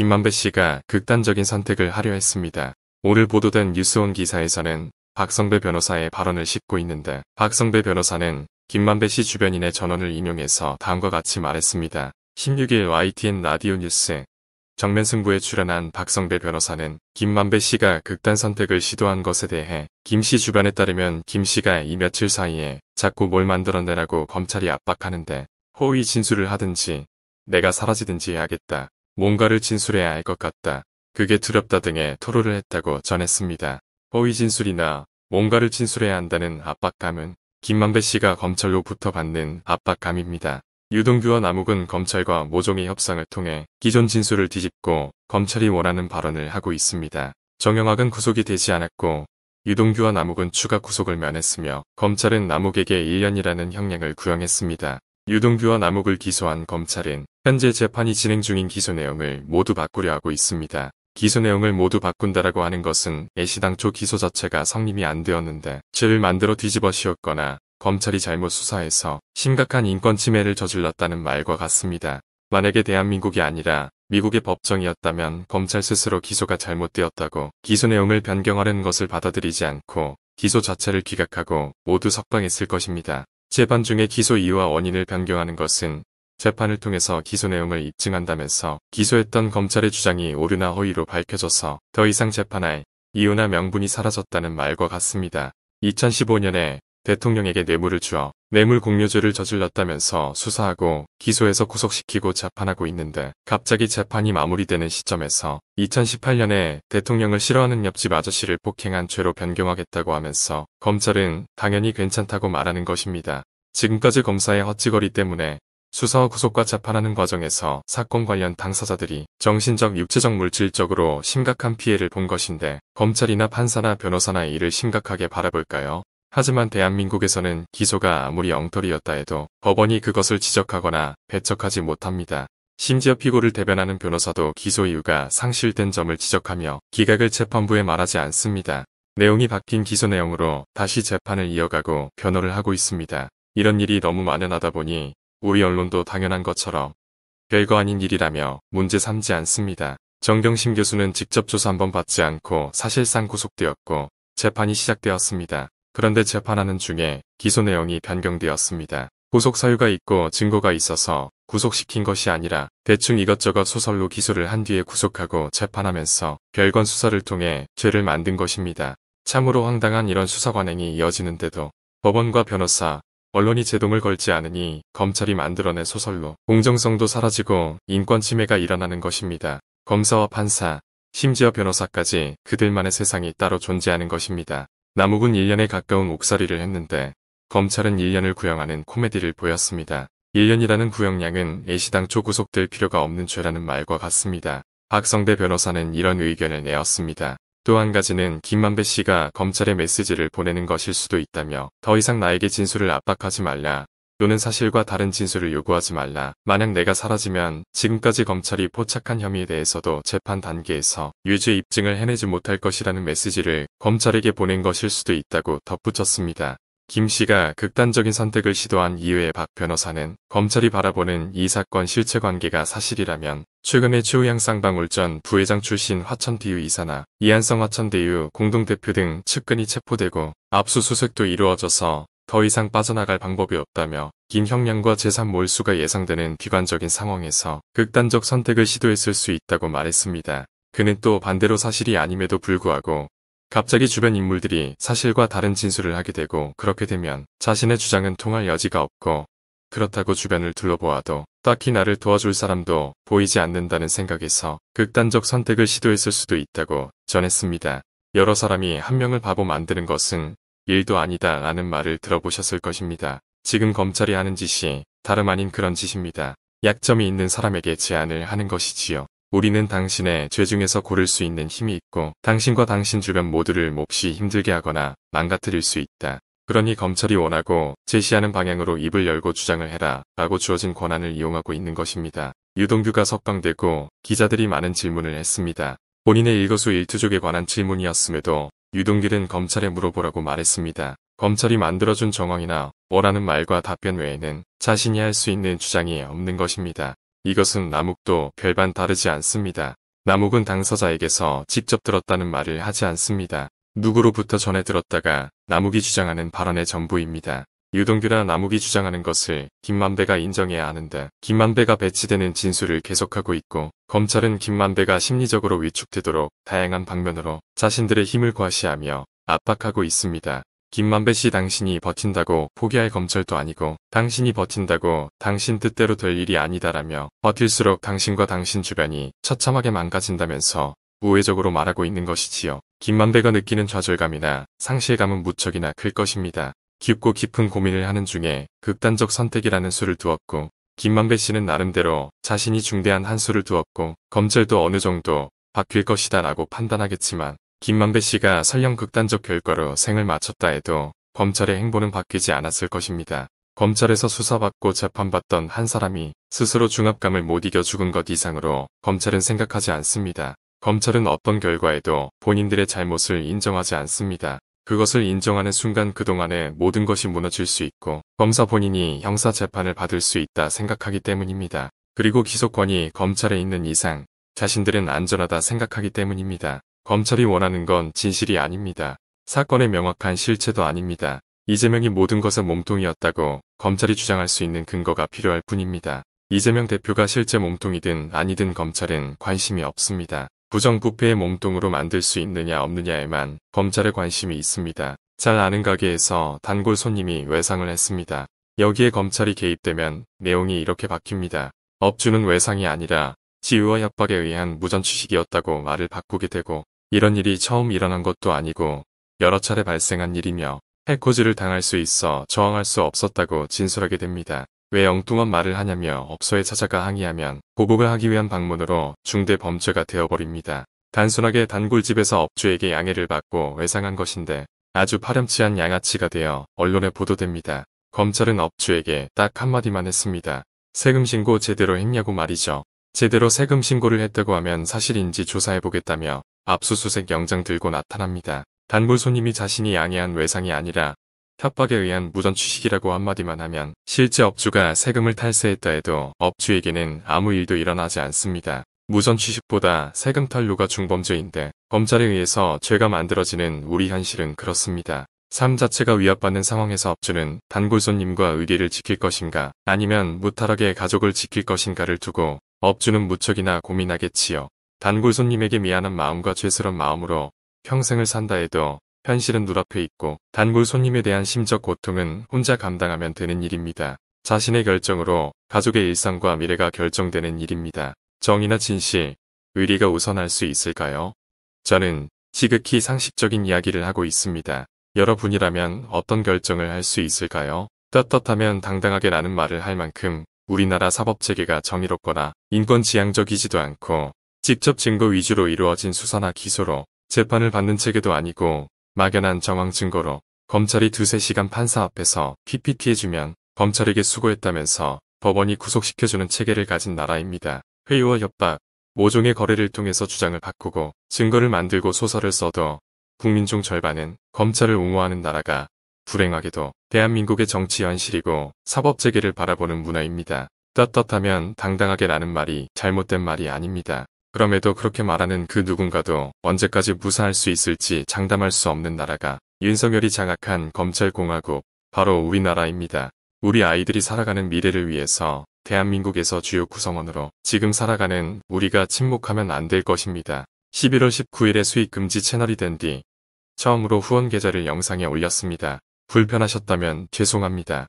김만배 씨가 극단적인 선택을 하려 했습니다. 오늘 보도된 뉴스온 기사에서는 박성배 변호사의 발언을 싣고 있는데 박성배 변호사는 김만배 씨 주변인의 전원을 인용해서 다음과 같이 말했습니다. 16일 YTN 라디오 뉴스 정면 승부에 출연한 박성배 변호사는 김만배 씨가 극단 선택을 시도한 것에 대해 김 씨 주변에 따르면 김 씨가 이 며칠 사이에 자꾸 뭘 만들어내라고 검찰이 압박하는데 호의 진술을 하든지 내가 사라지든지 해야겠다 뭔가를 진술해야 할 것 같다. 그게 두렵다 등의 토로를 했다고 전했습니다. 허위 진술이나 뭔가를 진술해야 한다는 압박감은 김만배 씨가 검찰로부터 받는 압박감입니다. 유동규와 남욱은 검찰과 모종의 협상을 통해 기존 진술을 뒤집고 검찰이 원하는 발언을 하고 있습니다. 정영학은 구속이 되지 않았고 유동규와 남욱은 추가 구속을 면했으며 검찰은 남욱에게 1년이라는 형량을 구형했습니다. 유동규와 남욱을 기소한 검찰은 현재 재판이 진행 중인 기소 내용을 모두 바꾸려 하고 있습니다. 기소 내용을 모두 바꾼다라고 하는 것은 애시당초 기소 자체가 성립이 안 되었는데 죄를 만들어 뒤집어 씌웠거나 검찰이 잘못 수사해서 심각한 인권 침해를 저질렀다는 말과 같습니다. 만약에 대한민국이 아니라 미국의 법정이었다면 검찰 스스로 기소가 잘못되었다고 기소 내용을 변경하려는 것을 받아들이지 않고 기소 자체를 기각하고 모두 석방했을 것입니다. 재판 중에 기소 이유와 원인을 변경하는 것은 재판을 통해서 기소 내용을 입증한다면서 기소했던 검찰의 주장이 오류나 허위로 밝혀져서 더 이상 재판할 이유나 명분이 사라졌다는 말과 같습니다. 2015년에 대통령에게 뇌물을 주어 뇌물 공여죄를 저질렀다면서 수사하고 기소해서 구속시키고 재판하고 있는데 갑자기 재판이 마무리되는 시점에서 2018년에 대통령을 싫어하는 옆집 아저씨를 폭행한 죄로 변경하겠다고 하면서 검찰은 당연히 괜찮다고 말하는 것입니다. 지금까지 검사의 헛지거리 때문에 수사와 구속과 재판하는 과정에서 사건 관련 당사자들이 정신적, 육체적, 물질적으로 심각한 피해를 본 것인데 검찰이나 판사나 변호사나 이를 심각하게 바라볼까요? 하지만 대한민국에서는 기소가 아무리 엉터리였다 해도 법원이 그것을 지적하거나 배척하지 못합니다. 심지어 피고를 대변하는 변호사도 기소 이유가 상실된 점을 지적하며 기각을 재판부에 말하지 않습니다. 내용이 바뀐 기소 내용으로 다시 재판을 이어가고 변호를 하고 있습니다. 이런 일이 너무 만연하다 보니 우리 언론도 당연한 것처럼 별거 아닌 일이라며 문제 삼지 않습니다. 정경심 교수는 직접 조사 한번 받지 않고 사실상 구속되었고 재판이 시작되었습니다. 그런데 재판하는 중에 기소 내용이 변경되었습니다. 구속 사유가 있고 증거가 있어서 구속시킨 것이 아니라 대충 이것저것 소설로 기소를 한 뒤에 구속하고 재판하면서 별건 수사를 통해 죄를 만든 것입니다. 참으로 황당한 이런 수사관행이 이어지는데도 법원과 변호사, 언론이 제동을 걸지 않으니 검찰이 만들어낸 소설로 공정성도 사라지고 인권 침해가 일어나는 것입니다. 검사와 판사, 심지어 변호사까지 그들만의 세상이 따로 존재하는 것입니다. 남욱은 1년에 가까운 옥살이를 했는데 검찰은 1년을 구형하는 코미디를 보였습니다. 1년이라는 구형량은 애시당초 구속될 필요가 없는 죄라는 말과 같습니다. 박성대 변호사는 이런 의견을 내었습니다. 또 한 가지는 김만배 씨가 검찰에 메시지를 보내는 것일 수도 있다며 더 이상 나에게 진술을 압박하지 말라 또는 사실과 다른 진술을 요구하지 말라. 만약 내가 사라지면 지금까지 검찰이 포착한 혐의에 대해서도 재판 단계에서 유죄 입증을 해내지 못할 것이라는 메시지를 검찰에게 보낸 것일 수도 있다고 덧붙였습니다. 김 씨가 극단적인 선택을 시도한 이후에박 변호사는 검찰이 바라보는 이 사건 실체관계가 사실이라면 최근에 최우향 쌍방울 전 부회장 출신 화천대유 이사나 이한성 화천대유 공동대표 등 측근이 체포되고 압수수색도 이루어져서 더 이상 빠져나갈 방법이 없다며 긴 형량과 재산 몰수가 예상되는 비관적인 상황에서 극단적 선택을 시도했을 수 있다고 말했습니다. 그는 또 반대로 사실이 아님에도 불구하고 갑자기 주변 인물들이 사실과 다른 진술을 하게 되고 그렇게 되면 자신의 주장은 통할 여지가 없고 그렇다고 주변을 둘러보아도 딱히 나를 도와줄 사람도 보이지 않는다는 생각에서 극단적 선택을 시도했을 수도 있다고 전했습니다. 여러 사람이 한 명을 바보 만드는 것은 일도 아니다 라는 말을 들어보셨을 것입니다. 지금 검찰이 하는 짓이 다름 아닌 그런 짓입니다. 약점이 있는 사람에게 제안을 하는 것이지요. 우리는 당신의 죄 중에서 고를 수 있는 힘이 있고 당신과 당신 주변 모두를 몹시 힘들게 하거나 망가뜨릴 수 있다. 그러니 검찰이 원하고 제시하는 방향으로 입을 열고 주장을 해라 라고 주어진 권한을 이용하고 있는 것입니다. 유동규가 석방되고 기자들이 많은 질문을 했습니다. 본인의 일거수 일투족에 관한 질문이었음에도 유동길은 검찰에 물어보라고 말했습니다. 검찰이 만들어준 정황이나 뭐라는 말과 답변 외에는 자신이 할 수 있는 주장이 없는 것입니다. 이것은 남욱도 별반 다르지 않습니다. 남욱은 당사자에게서 직접 들었다는 말을 하지 않습니다. 누구로부터 전해 들었다가 남욱이 주장하는 발언의 전부입니다. 유동규나 남욱이 주장하는 것을 김만배가 인정해야 하는데 김만배가 배치되는 진술을 계속하고 있고 검찰은 김만배가 심리적으로 위축되도록 다양한 방면으로 자신들의 힘을 과시하며 압박하고 있습니다. 김만배 씨 당신이 버틴다고 포기할 검찰도 아니고 당신이 버틴다고 당신 뜻대로 될 일이 아니다라며 버틸수록 당신과 당신 주변이 처참하게 망가진다면서 우회적으로 말하고 있는 것이지요. 김만배가 느끼는 좌절감이나 상실감은 무척이나 클 것입니다. 깊고 깊은 고민을 하는 중에 극단적 선택이라는 수를 두었고 김만배 씨는 나름대로 자신이 중대한 한 수를 두었고 검찰도 어느 정도 바뀔 것이다 라고 판단하겠지만 김만배 씨가 설령 극단적 결과로 생을 마쳤다 해도 검찰의 행보는 바뀌지 않았을 것입니다. 검찰에서 수사받고 재판받던 한 사람이 스스로 중압감을 못 이겨 죽은 것 이상으로 검찰은 생각하지 않습니다. 검찰은 어떤 결과에도 본인들의 잘못을 인정하지 않습니다. 그것을 인정하는 순간 그동안의 모든 것이 무너질 수 있고 검사 본인이 형사 재판을 받을 수 있다 생각하기 때문입니다. 그리고 기소권이 검찰에 있는 이상 자신들은 안전하다 생각하기 때문입니다. 검찰이 원하는 건 진실이 아닙니다. 사건의 명확한 실체도 아닙니다. 이재명이 모든 것의 몸통이었다고 검찰이 주장할 수 있는 근거가 필요할 뿐입니다. 이재명 대표가 실제 몸통이든 아니든 검찰은 관심이 없습니다. 부정부패의 몸뚱으로 만들 수 있느냐 없느냐에만 검찰의 관심이 있습니다. 잘 아는 가게에서 단골 손님이 외상을 했습니다. 여기에 검찰이 개입되면 내용이 이렇게 바뀝니다. 업주는 외상이 아니라 지우와 협박에 의한 무전 취식이었다고 말을 바꾸게 되고 이런 일이 처음 일어난 것도 아니고 여러 차례 발생한 일이며 해코지를 당할 수 있어 저항할 수 없었다고 진술하게 됩니다. 왜 엉뚱한 말을 하냐며 업소에 찾아가 항의하면 보복을 하기 위한 방문으로 중대 범죄가 되어버립니다. 단순하게 단골집에서 업주에게 양해를 받고 외상한 것인데 아주 파렴치한 양아치가 되어 언론에 보도됩니다. 검찰은 업주에게 딱 한마디만 했습니다. 세금 신고 제대로 했냐고 말이죠. 제대로 세금 신고를 했다고 하면 사실인지 조사해보겠다며 압수수색 영장 들고 나타납니다. 단골 손님이 자신이 양해한 외상이 아니라 협박에 의한 무전 취식이라고 한마디만 하면 실제 업주가 세금을 탈세했다 해도 업주에게는 아무 일도 일어나지 않습니다. 무전 취식보다 세금 탈루가 중범죄인데 검찰에 의해서 죄가 만들어지는 우리 현실은 그렇습니다. 삶 자체가 위협받는 상황에서 업주는 단골손님과 의리를 지킬 것인가 아니면 무탈하게 가족을 지킬 것인가를 두고 업주는 무척이나 고민하겠지요. 단골손님에게 미안한 마음과 죄스러운 마음으로 평생을 산다 해도 현실은 눈앞에 있고 단골 손님에 대한 심적 고통은 혼자 감당하면 되는 일입니다. 자신의 결정으로 가족의 일상과 미래가 결정되는 일입니다. 정의나 진실, 의리가 우선할 수 있을까요? 저는 지극히 상식적인 이야기를 하고 있습니다. 여러분이라면 어떤 결정을 할 수 있을까요? 떳떳하면 당당하게 라는 말을 할 만큼 우리나라 사법체계가 정의롭거나 인권지향적이지도 않고 직접 증거 위주로 이루어진 수사나 기소로 재판을 받는 체계도 아니고 막연한 정황 증거로 검찰이 두세 시간 판사 앞에서 PPT해주면 검찰에게 수고했다면서 법원이 구속시켜주는 체계를 가진 나라입니다. 회유와 협박, 모종의 거래를 통해서 주장을 바꾸고 증거를 만들고 소설을 써도 국민 중 절반은 검찰을 옹호하는 나라가 불행하게도 대한민국의 정치 현실이고 사법체계를 바라보는 문화입니다. 떳떳하면 당당하게라는 말이 잘못된 말이 아닙니다. 그럼에도 그렇게 말하는 그 누군가도 언제까지 무사할 수 있을지 장담할 수 없는 나라가 윤석열이 장악한 검찰공화국 바로 우리나라입니다. 우리 아이들이 살아가는 미래를 위해서 대한민국에서 주요 구성원으로 지금 살아가는 우리가 침묵하면 안 될 것입니다. 11월 19일에 수익금지 채널이 된 뒤 처음으로 후원 계좌를 영상에 올렸습니다. 불편하셨다면 죄송합니다.